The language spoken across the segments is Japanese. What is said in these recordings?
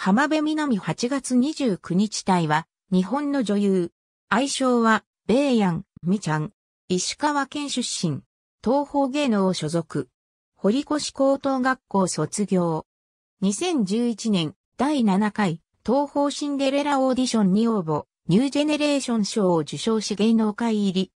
浜辺美波8月29日隊は、日本の女優。愛称は、ベイヤン、ミちゃん。石川県出身。東方芸能所属。堀越高等学校卒業。2011年、第7回、東方シンデレラオーディションに応募、ニュージェネレーション賞を受賞し芸能界入り。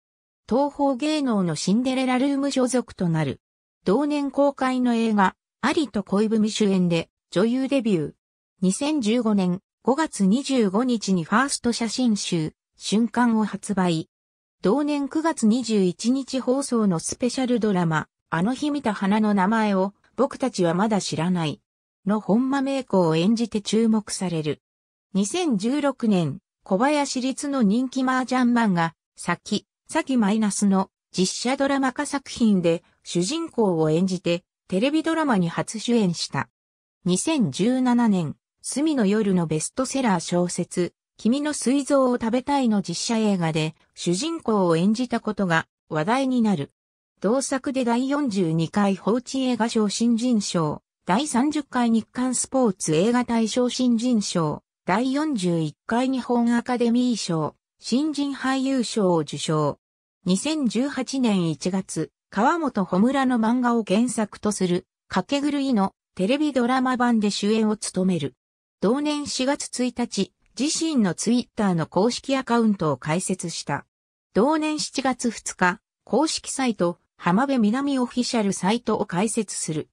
東方芸能のシンデレラルーム所属となる。同年公開の映画、アリと恋文主演で女優デビュー。2015年5月25日にファースト写真集、瞬間を発売。同年9月21日放送のスペシャルドラマ、あの日見た花の名前を僕たちはまだ知らない。の本間名子を演じて注目される。2016年、小林立の人気麻雀漫画、先、先マイナスの実写ドラマ化作品で主人公を演じてテレビドラマに初主演した。2017年、隅の夜のベストセラー小説、君の水蔵を食べたいの実写映画で主人公を演じたことが話題になる。同作で第42回放置映画賞新人賞、第30回日刊スポーツ映画大賞新人賞、第41回日本アカデミー賞、新人俳優賞を受賞。2018年1月、川本穂村の漫画を原作とする、かけ狂いのテレビドラマ版で主演を務める。同年4月1日、自身のツイッターの公式アカウントを開設した。同年7月2日、公式サイト、浜辺南オフィシャルサイトを開設する。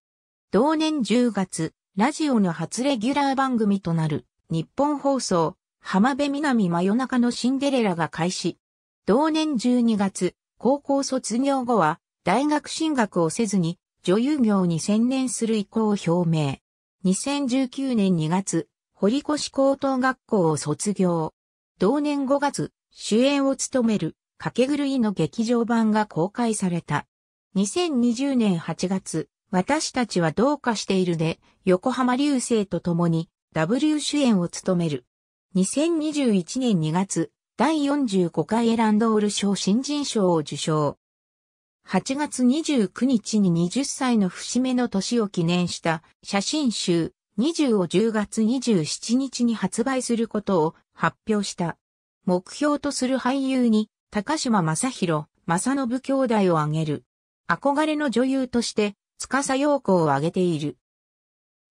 同年10月、ラジオの初レギュラー番組となる、日本放送、浜辺南真夜中のシンデレラが開始。同年12月、高校卒業後は、大学進学をせずに、女優業に専念する意向を表明。2019年2月、堀越高等学校を卒業。同年5月、主演を務める、かけ狂いの劇場版が公開された。2020年8月、私たちはどうかしているで、横浜流星と共に、W 主演を務める。2021年2月、第45回エランドール賞新人賞を受賞。8月29日に20歳の節目の年を記念した写真集、20を10月27日に発売することを発表した。目標とする俳優に、高島正宏、正信兄弟を挙げる。憧れの女優として、司陽子を挙げている。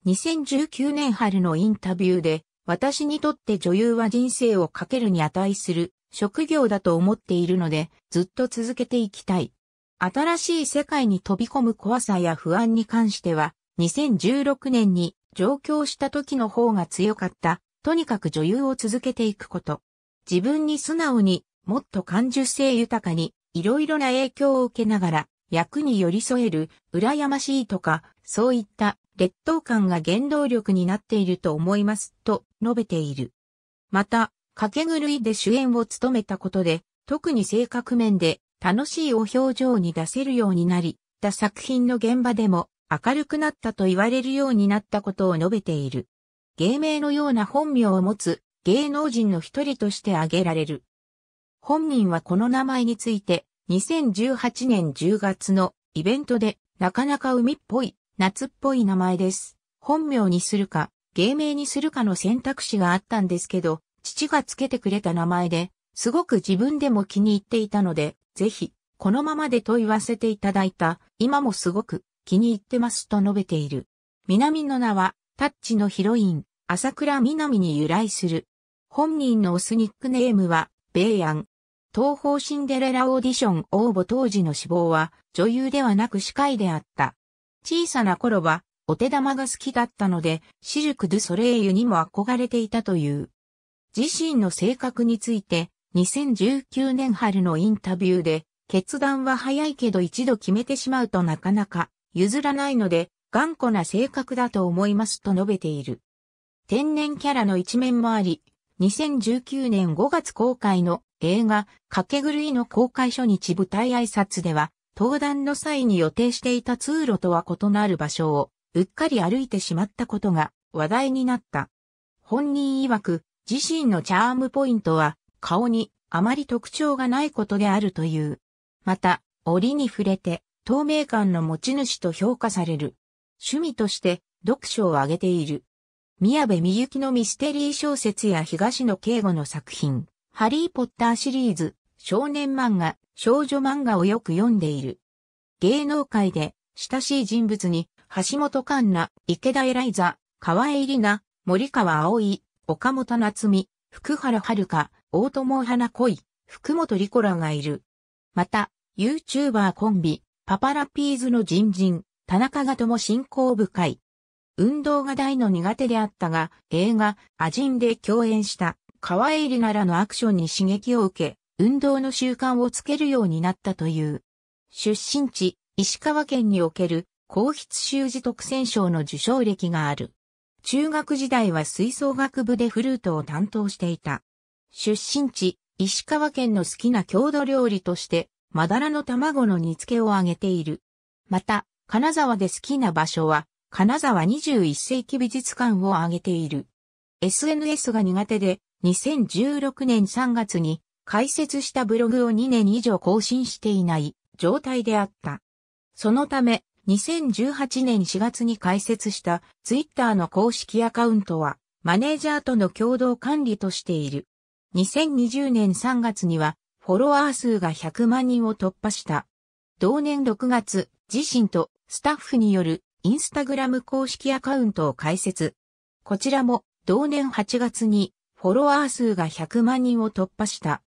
2019年春のインタビューで、私にとって女優は人生をかけるに値する職業だと思っているので、ずっと続けていきたい。新しい世界に飛び込む怖さや不安に関しては、2016年に上京した時の方が強かった。とにかく女優を続けていくこと。自分に素直にもっと感受性豊かに、いろいろな影響を受けながら、役に寄り添える、羨ましいとか、そういった劣等感が原動力になっていると思います、と述べている。また、掛け狂いで主演を務めたことで、特に性格面で楽しいお表情に出せるようになり、た作品の現場でも明るくなったと言われるようになったことを述べている。芸名のような本名を持つ芸能人の一人として挙げられる。本人はこの名前について2018年10月のイベントでなかなか海っぽい、夏っぽい名前です。本名にするか、芸名にするかの選択肢があったんですけど、父がつけてくれた名前で、すごく自分でも気に入っていたので、ぜひ、このままでと言わせていただいた、今もすごく気に入ってますと述べている。南の名は、タッチのヒロイン、朝倉南に由来する。本人のオスニックネームは、ベイアン。東方シンデレラオーディション応募当時の志望は、女優ではなく司会であった。小さな頃は、お手玉が好きだったので、シルク・ドゥ・ソレイユにも憧れていたという。自身の性格について、2019年春のインタビューで、決断は早いけど一度決めてしまうとなかなか譲らないので、頑固な性格だと思いますと述べている。天然キャラの一面もあり、2019年5月公開の映画、かけ狂いの公開初日舞台挨拶では、登壇の際に予定していた通路とは異なる場所を、うっかり歩いてしまったことが話題になった。本人曰く、自身のチャームポイントは、顔にあまり特徴がないことであるという。また、折に触れて、透明感の持ち主と評価される。趣味として読書を挙げている。宮部みゆきのミステリー小説や東野敬吾の作品、ハリーポッターシリーズ、少年漫画、少女漫画をよく読んでいる。芸能界で親しい人物に、橋本環奈、池田エライザ、河江里奈、森川葵、岡本夏美、福原遥、大友花恋、福本リコらがいる。また、YouTuber コンビ、パパラピーズの人人、田中がとも信仰深い。運動が大の苦手であったが、映画、アジンで共演した、川江里奈らのアクションに刺激を受け、運動の習慣をつけるようになったという。出身地、石川県における、皇室修士特選賞の受賞歴がある。中学時代は吹奏楽部でフルートを担当していた。出身地、石川県の好きな郷土料理として、マダラの卵の煮付けをあげている。また、金沢で好きな場所は、金沢21世紀美術館をあげている。SNS が苦手で、2016年3月に開設したブログを2年以上更新していない状態であった。そのため、2018年4月に開設したツイッターの公式アカウントはマネージャーとの共同管理としている。2020年3月にはフォロワー数が100万人を突破した。同年6月、自身とスタッフによるインスタグラム公式アカウントを開設。こちらも同年8月にフォロワー数が100万人を突破した。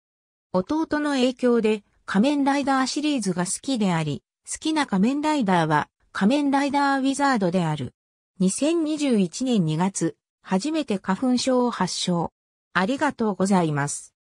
弟の影響で仮面ライダーシリーズが好きであり、好きな仮面ライダーは仮面ライダーウィザードである。2021年2月、初めて花粉症を発症。ありがとうございます。